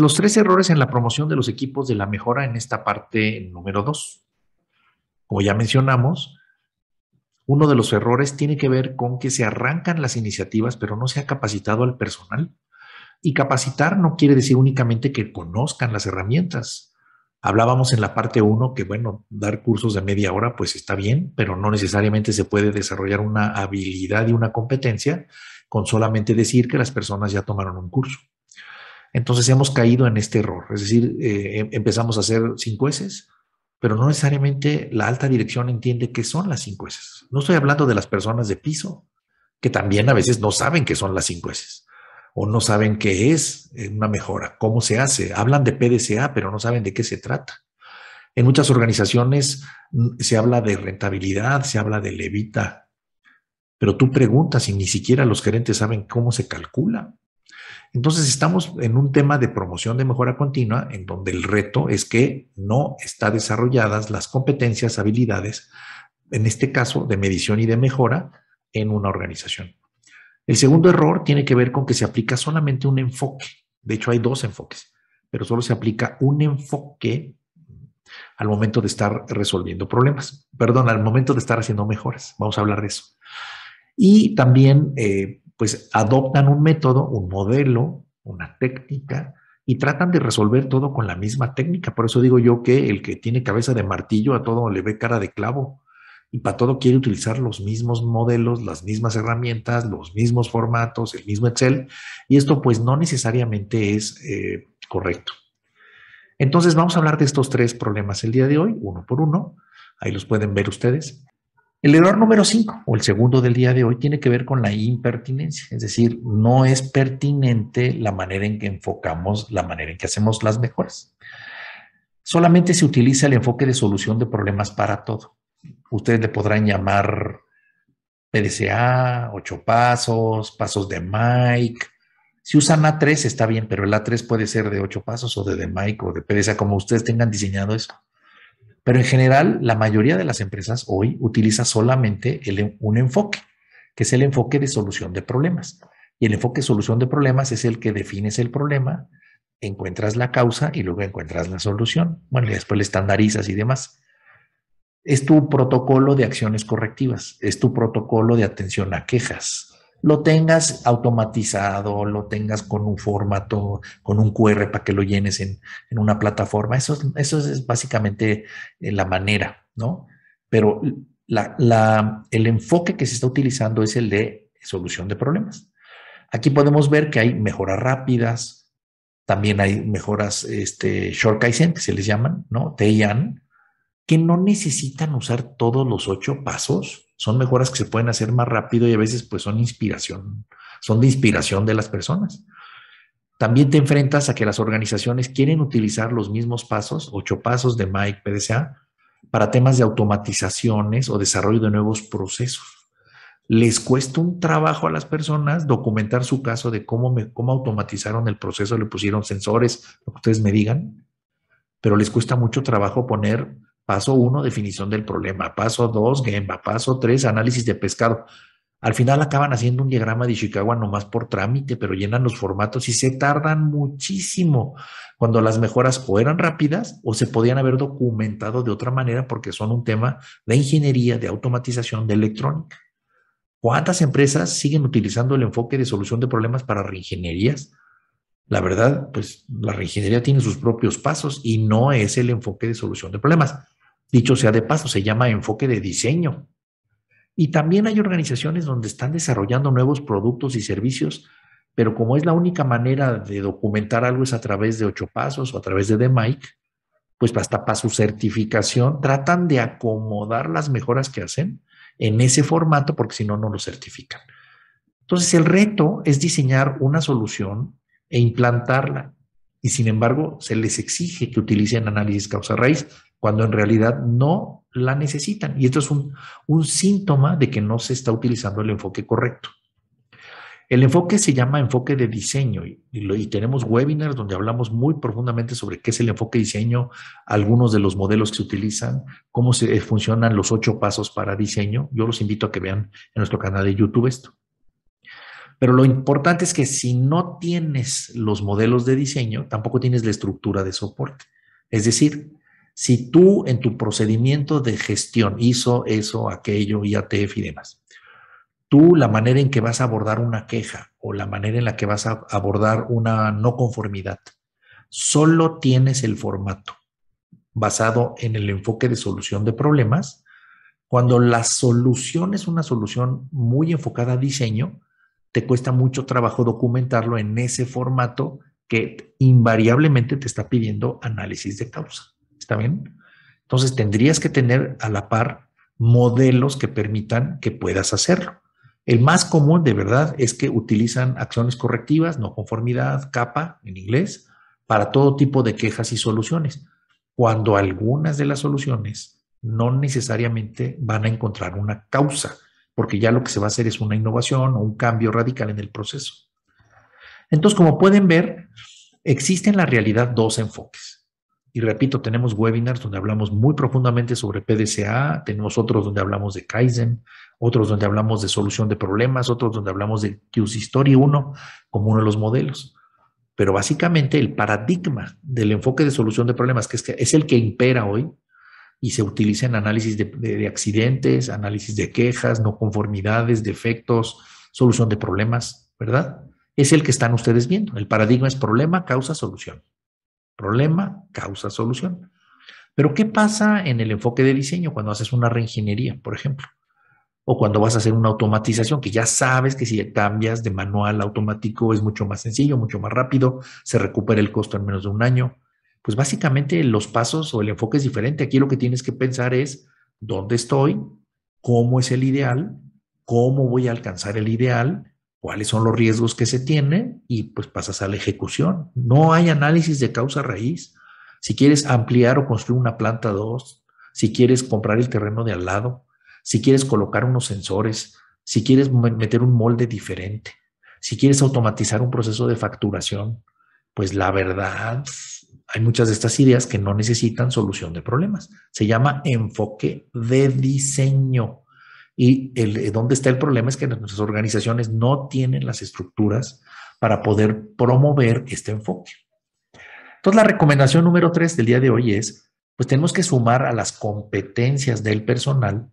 los tres errores en la promoción de los equipos de la mejora en esta parte número dos. Como ya mencionamos, uno de los errores tiene que ver con que se arrancan las iniciativas, pero no se ha capacitado al personal. Y capacitar no quiere decir únicamente que conozcan las herramientas. Hablábamos en la parte uno que, bueno, dar cursos de media hora pues está bien, pero no necesariamente se puede desarrollar una habilidad y una competencia con solamente decir que las personas ya tomaron un curso. Entonces hemos caído en este error, es decir, eh, em, empezamos a hacer cinco S, pero no necesariamente la alta dirección entiende qué son las cinco S. No estoy hablando de las personas de piso, que también a veces no saben qué son las cinco S, o no saben qué es eh, una mejora, cómo se hace. Hablan de PDCA, pero no saben de qué se trata. En muchas organizaciones mm, se habla de rentabilidad, se habla de levita, pero tú preguntas y ni siquiera los gerentes saben cómo se calcula. Entonces estamos en un tema de promoción de mejora continua en donde el reto es que no están desarrolladas las competencias, habilidades, en este caso de medición y de mejora en una organización. El segundo error tiene que ver con que se aplica solamente un enfoque. De hecho, hay dos enfoques, pero solo se aplica un enfoque al momento de estar resolviendo problemas. Perdón, al momento de estar haciendo mejoras. Vamos a hablar de eso. Y también eh, pues adoptan un método, un modelo, una técnica y tratan de resolver todo con la misma técnica. Por eso digo yo que el que tiene cabeza de martillo a todo le ve cara de clavo y para todo quiere utilizar los mismos modelos, las mismas herramientas, los mismos formatos, el mismo Excel y esto pues no necesariamente es eh, correcto. Entonces vamos a hablar de estos tres problemas el día de hoy, uno por uno. Ahí los pueden ver ustedes. El error número 5 o el segundo del día de hoy tiene que ver con la impertinencia, es decir, no es pertinente la manera en que enfocamos, la manera en que hacemos las mejoras. Solamente se utiliza el enfoque de solución de problemas para todo. Ustedes le podrán llamar PDCA, ocho pasos, pasos de Mike. Si usan A3 está bien, pero el A3 puede ser de ocho pasos o de, de Mike o de PDCA, como ustedes tengan diseñado eso. Pero en general, la mayoría de las empresas hoy utiliza solamente un enfoque, que es el enfoque de solución de problemas. Y el enfoque de solución de problemas es el que defines el problema, encuentras la causa y luego encuentras la solución. Bueno, y después le estandarizas y demás. Es tu protocolo de acciones correctivas, es tu protocolo de atención a quejas, lo tengas automatizado, lo tengas con un formato, con un QR para que lo llenes en, una plataforma. Eso es, eso es básicamente eh, la manera, ¿no? Pero la, el enfoque que se está utilizando es el de solución de problemas. Aquí podemos ver que hay mejoras rápidas, también hay mejoras este, short Kaizen, que se les llaman, ¿no? TIAN, que no necesitan usar todos los ocho pasos. Son mejoras que se pueden hacer más rápido y a veces pues son inspiración, son de inspiración de las personas. También te enfrentas a que las organizaciones quieren utilizar los mismos pasos, ocho pasos de Mike PDCA, para temas de automatizaciones o desarrollo de nuevos procesos. Les cuesta un trabajo a las personas documentar su caso de cómo, me, cómo automatizaron el proceso, le pusieron sensores, lo que ustedes me digan, pero les cuesta mucho trabajo poner Paso 1, definición del problema. Paso 2, Gemba. Paso 3, análisis de pescado. Al final acaban haciendo un diagrama de no nomás por trámite, pero llenan los formatos y se tardan muchísimo cuando las mejoras o eran rápidas o se podían haber documentado de otra manera porque son un tema de ingeniería, de automatización, de electrónica. ¿Cuántas empresas siguen utilizando el enfoque de solución de problemas para reingenierías? La verdad, pues la reingeniería tiene sus propios pasos y no es el enfoque de solución de problemas. Dicho sea de paso, se llama enfoque de diseño. Y también hay organizaciones donde están desarrollando nuevos productos y servicios, pero como es la única manera de documentar algo es a través de ocho pasos o a través de DMIC, pues hasta para su certificación tratan de acomodar las mejoras que hacen en ese formato porque si no, no lo certifican. Entonces el reto es diseñar una solución e implantarla y sin embargo se les exige que utilicen análisis causa-raíz cuando en realidad no la necesitan. Y esto es un, síntoma de que no se está utilizando el enfoque correcto. El enfoque se llama enfoque de diseño y, tenemos webinars donde hablamos muy profundamente sobre qué es el enfoque de diseño, algunos de los modelos que se utilizan, cómo se eh, funcionan los ocho pasos para diseño. Yo los invito a que vean en nuestro canal de YouTube esto. Pero lo importante es que si no tienes los modelos de diseño, tampoco tienes la estructura de soporte. Es decir, si tú en tu procedimiento de gestión hizo eso, aquello, IATF y demás, tú la manera en que vas a abordar una queja o la manera en la que vas a abordar una no conformidad, solo tienes el formato basado en el enfoque de solución de problemas, cuando la solución es una solución muy enfocada a diseño, te cuesta mucho trabajo documentarlo en ese formato que invariablemente te está pidiendo análisis de causa. ¿Está bien? Entonces tendrías que tener a la par modelos que permitan que puedas hacerlo. El más común de verdad es que utilizan acciones correctivas, no conformidad, capa en inglés, para todo tipo de quejas y soluciones, cuando algunas de las soluciones no necesariamente van a encontrar una causa, porque ya lo que se va a hacer es una innovación o un cambio radical en el proceso. Entonces, como pueden ver, existen en la realidad dos enfoques. Y repito, tenemos webinars donde hablamos muy profundamente sobre PDCA, tenemos otros donde hablamos de Kaizen, otros donde hablamos de solución de problemas, otros donde hablamos de Use History 1 como uno de los modelos. Pero básicamente el paradigma del enfoque de solución de problemas, que es, el que impera hoy y se utiliza en análisis de accidentes, análisis de quejas, no conformidades, defectos, solución de problemas, ¿verdad? Es el que están ustedes viendo. El paradigma es problema, causa, solución. Problema, causa, solución. Pero ¿qué pasa en el enfoque de diseño cuando haces una reingeniería, por ejemplo? O cuando vas a hacer una automatización, que ya sabes que si cambias de manual a automático es mucho más sencillo, mucho más rápido, se recupera el costo en menos de un año. Pues básicamente los pasos o el enfoque es diferente. Aquí lo que tienes que pensar es dónde estoy, cómo es el ideal, cómo voy a alcanzar el ideal cuáles son los riesgos que se tienen y pues pasas a la ejecución. No hay análisis de causa raíz. Si quieres ampliar o construir una planta 2, si quieres comprar el terreno de al lado, si quieres colocar unos sensores, si quieres meter un molde diferente, si quieres automatizar un proceso de facturación, pues la verdad, hay muchas de estas ideas que no necesitan solución de problemas. Se llama enfoque de diseño. Y el, eh, donde está el problema es que nuestras organizaciones no tienen las estructuras para poder promover este enfoque. Entonces, la recomendación número tres del día de hoy es, pues tenemos que sumar a las competencias del personal,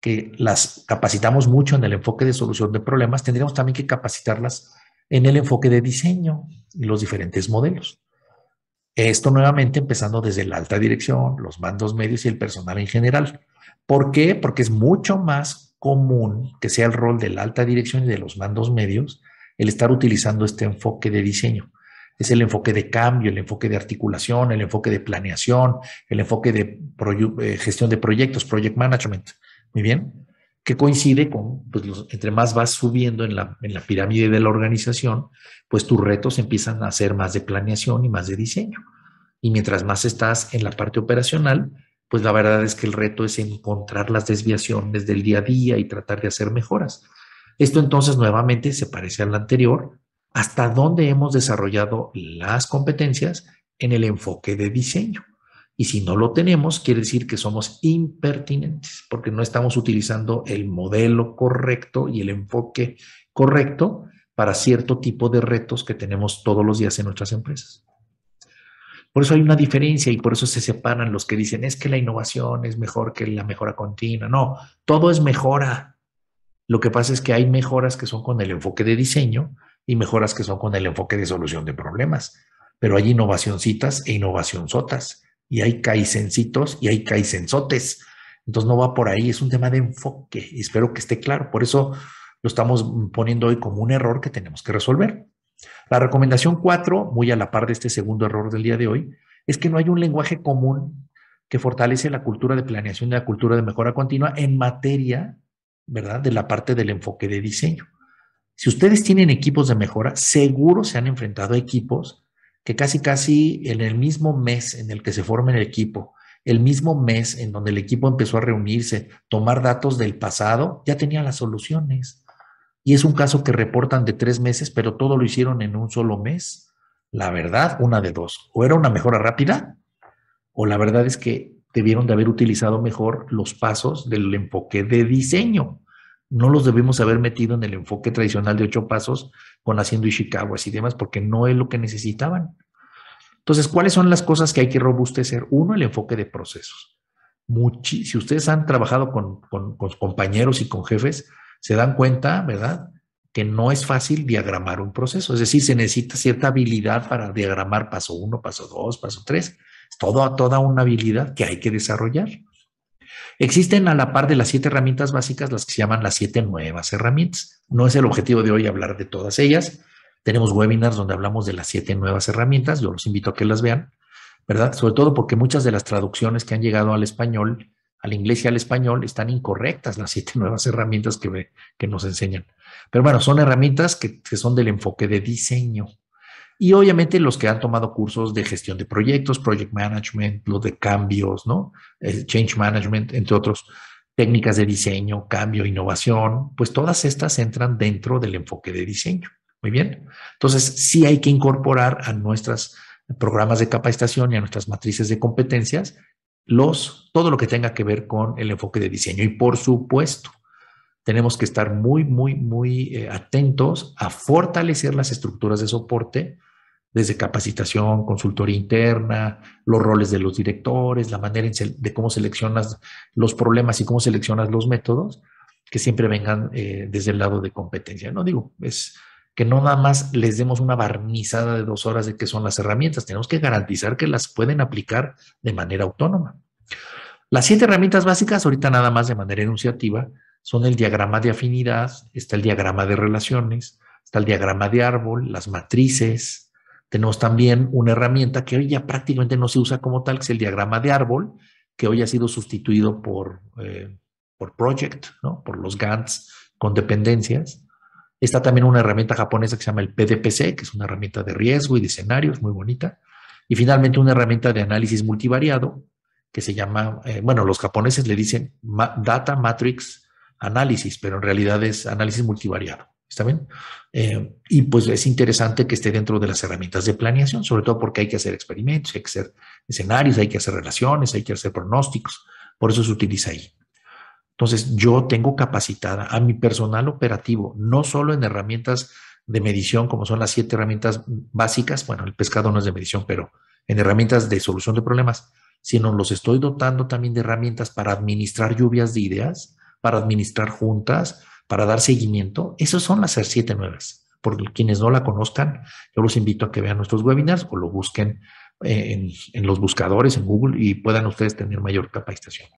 que las capacitamos mucho en el enfoque de solución de problemas, tendríamos también que capacitarlas en el enfoque de diseño y los diferentes modelos. Esto nuevamente empezando desde la alta dirección, los mandos medios y el personal en general. ¿Por qué? Porque es mucho más común que sea el rol de la alta dirección y de los mandos medios el estar utilizando este enfoque de diseño. Es el enfoque de cambio, el enfoque de articulación, el enfoque de planeación, el enfoque de eh, gestión de proyectos, project management. Muy bien que coincide con, pues, los, entre más vas subiendo en la, en la pirámide de la organización, pues tus retos empiezan a ser más de planeación y más de diseño. Y mientras más estás en la parte operacional, pues la verdad es que el reto es encontrar las desviaciones del día a día y tratar de hacer mejoras. Esto entonces nuevamente se parece al anterior, hasta dónde hemos desarrollado las competencias en el enfoque de diseño. Y si no lo tenemos, quiere decir que somos impertinentes, porque no estamos utilizando el modelo correcto y el enfoque correcto para cierto tipo de retos que tenemos todos los días en nuestras empresas. Por eso hay una diferencia y por eso se separan los que dicen es que la innovación es mejor que la mejora continua. No, todo es mejora. Lo que pasa es que hay mejoras que son con el enfoque de diseño y mejoras que son con el enfoque de solución de problemas, pero hay innovación citas e innovación sotas y hay caicencitos y hay caicenzotes. Entonces no va por ahí, es un tema de enfoque espero que esté claro. Por eso lo estamos poniendo hoy como un error que tenemos que resolver. La recomendación cuatro, muy a la par de este segundo error del día de hoy, es que no hay un lenguaje común que fortalece la cultura de planeación y la cultura de mejora continua en materia, ¿verdad?, de la parte del enfoque de diseño. Si ustedes tienen equipos de mejora, seguro se han enfrentado a equipos que casi casi en el mismo mes en el que se forma el equipo, el mismo mes en donde el equipo empezó a reunirse, tomar datos del pasado, ya tenía las soluciones. Y es un caso que reportan de tres meses, pero todo lo hicieron en un solo mes. La verdad, una de dos. O era una mejora rápida, o la verdad es que debieron de haber utilizado mejor los pasos del enfoque de diseño no los debemos haber metido en el enfoque tradicional de ocho pasos con haciendo Ishikawas y demás, porque no es lo que necesitaban. Entonces, ¿cuáles son las cosas que hay que robustecer? Uno, el enfoque de procesos. Muchi si ustedes han trabajado con, con, compañeros y con jefes, se dan cuenta, ¿verdad? Que no es fácil diagramar un proceso. Es decir, se necesita cierta habilidad para diagramar paso uno, paso dos, paso tres. Es toda una habilidad que hay que desarrollar. Existen a la par de las siete herramientas básicas las que se llaman las siete nuevas herramientas. No es el objetivo de hoy hablar de todas ellas. Tenemos webinars donde hablamos de las siete nuevas herramientas. Yo los invito a que las vean, ¿verdad? Sobre todo porque muchas de las traducciones que han llegado al español, al inglés y al español, están incorrectas las siete nuevas herramientas que, nos enseñan. Pero bueno, son herramientas que son del enfoque de diseño. Y obviamente los que han tomado cursos de gestión de proyectos, project management, los de cambios, ¿no? Eh, change management, entre otros, técnicas de diseño, cambio, innovación, pues todas estas entran dentro del enfoque de diseño. Muy bien. Entonces, sí hay que incorporar a nuestros programas de capacitación y a nuestras matrices de competencias los, todo lo que tenga que ver con el enfoque de diseño. Y por supuesto, tenemos que estar muy, muy, muy eh, atentos a fortalecer las estructuras de soporte desde capacitación, consultoría interna, los roles de los directores, la manera de cómo seleccionas los problemas y cómo seleccionas los métodos, que siempre vengan eh, desde el lado de competencia. No digo, es que no nada más les demos una barnizada de dos horas de qué son las herramientas, tenemos que garantizar que las pueden aplicar de manera autónoma. Las siete herramientas básicas, ahorita nada más de manera enunciativa, son el diagrama de afinidad, está el diagrama de relaciones, está el diagrama de árbol, las matrices, tenemos también una herramienta que hoy ya prácticamente no se usa como tal, que es el diagrama de árbol, que hoy ha sido sustituido por, eh, por Project, por los GANs con dependencias. Está también una herramienta japonesa que se llama el PDPC, que es una herramienta de riesgo y de escenarios muy bonita. Y finalmente una herramienta de análisis multivariado que se llama, eh, bueno, los japoneses le dicen Data Matrix Analysis, pero en realidad es análisis multivariado. ¿Está bien? Eh, y pues es interesante que esté dentro de las herramientas de planeación, sobre todo porque hay que hacer experimentos, hay que hacer escenarios, hay que hacer relaciones, hay que hacer pronósticos. Por eso se utiliza ahí. Entonces, yo tengo capacitada a mi personal operativo, no solo en herramientas de medición, como son las siete herramientas básicas, bueno, el pescado no es de medición, pero en herramientas de solución de problemas, sino los estoy dotando también de herramientas para administrar lluvias de ideas, para administrar juntas, para dar seguimiento, esas son las siete nuevas. Por quienes no la conozcan, yo los invito a que vean nuestros webinars o lo busquen eh, en, en los buscadores en Google y puedan ustedes tener mayor capacitación.